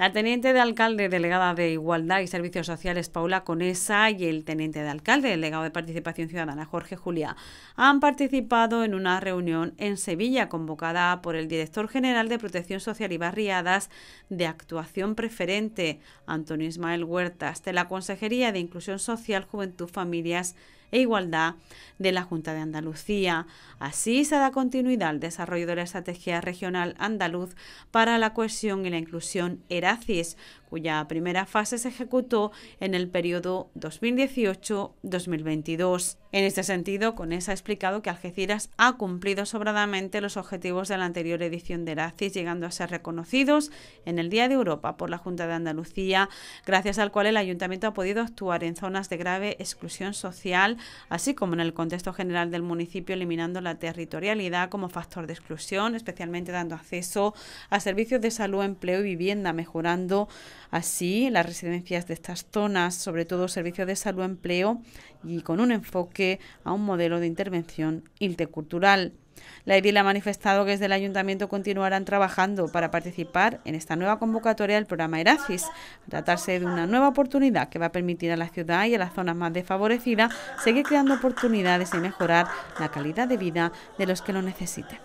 La teniente de alcalde delegada de Igualdad y Servicios Sociales, Paula Conesa, y el teniente de alcalde delegado de Participación Ciudadana, Jorge Julia, han participado en una reunión en Sevilla convocada por el director general de Protección Social y Barriadas de Actuación Preferente, Antonio Ismael Huertas, de la Consejería de Inclusión Social, Juventud, Familias e Igualdad de la Junta de Andalucía. Así se da continuidad al desarrollo de la estrategia regional andaluz para la cohesión y la inclusión era cuya primera fase se ejecutó en el periodo 2018-2022. En este sentido, conesa ha explicado que Algeciras ha cumplido sobradamente los objetivos de la anterior edición de lazis llegando a ser reconocidos en el Día de Europa por la Junta de Andalucía, gracias al cual el ayuntamiento ha podido actuar en zonas de grave exclusión social, así como en el contexto general del municipio, eliminando la territorialidad como factor de exclusión, especialmente dando acceso a servicios de salud, empleo y vivienda mejor mejorando así las residencias de estas zonas, sobre todo servicios de salud, empleo y con un enfoque a un modelo de intervención intercultural. La EDIL ha manifestado que desde el ayuntamiento continuarán trabajando para participar en esta nueva convocatoria del programa Erasis, tratarse de una nueva oportunidad que va a permitir a la ciudad y a las zonas más desfavorecidas seguir creando oportunidades y mejorar la calidad de vida de los que lo necesiten.